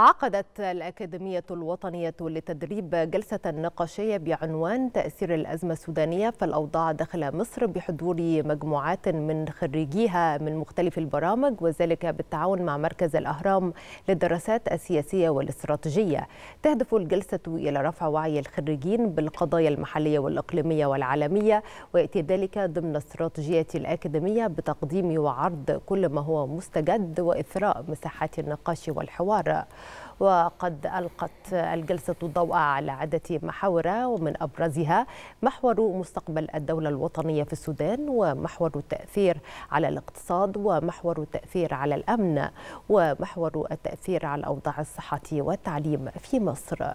عقدت الأكاديمية الوطنية للتدريب جلسة نقاشية بعنوان تأثير الأزمة السودانية في الأوضاع داخل مصر بحضور مجموعات من خريجيها من مختلف البرامج وذلك بالتعاون مع مركز الأهرام للدراسات السياسية والاستراتيجية تهدف الجلسة إلى رفع وعي الخريجين بالقضايا المحلية والإقليمية والعالمية ويأتي ذلك ضمن استراتيجية الأكاديمية بتقديم وعرض كل ما هو مستجد وإثراء مساحات النقاش والحوار وقد ألقت الجلسة الضوء على عدة محاور ومن أبرزها محور مستقبل الدولة الوطنية في السودان ومحور التأثير على الاقتصاد ومحور التأثير على الأمن ومحور التأثير على أوضاع الصحة والتعليم في مصر